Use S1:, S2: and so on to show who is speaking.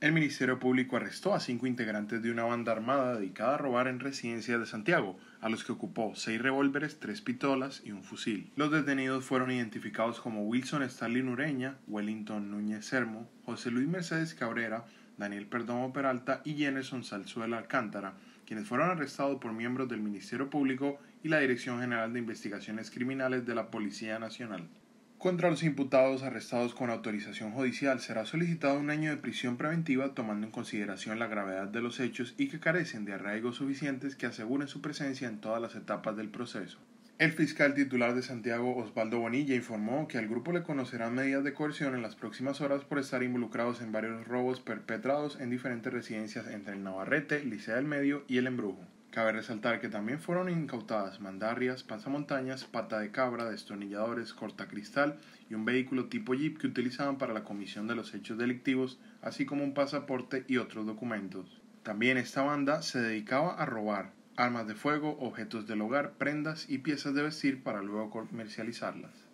S1: el Ministerio Público arrestó a cinco integrantes de una banda armada dedicada a robar en residencias de Santiago, a los que ocupó seis revólveres, tres pistolas y un fusil. Los detenidos fueron identificados como Wilson Stalin Ureña, Wellington Núñez Sermo, José Luis Mercedes Cabrera, Daniel Perdomo Peralta y Jenerson Salzuela Alcántara, quienes fueron arrestados por miembros del Ministerio Público y la Dirección General de Investigaciones Criminales de la Policía Nacional. Contra los imputados arrestados con autorización judicial será solicitado un año de prisión preventiva tomando en consideración la gravedad de los hechos y que carecen de arraigos suficientes que aseguren su presencia en todas las etapas del proceso. El fiscal titular de Santiago, Osvaldo Bonilla, informó que al grupo le conocerán medidas de coerción en las próximas horas por estar involucrados en varios robos perpetrados en diferentes residencias entre el Navarrete, Licea del Medio y el Embrujo. Cabe resaltar que también fueron incautadas mandarrias, pasamontañas, pata de cabra, destornilladores, cortacristal y un vehículo tipo jeep que utilizaban para la comisión de los hechos delictivos, así como un pasaporte y otros documentos. También esta banda se dedicaba a robar armas de fuego, objetos del hogar, prendas y piezas de vestir para luego comercializarlas.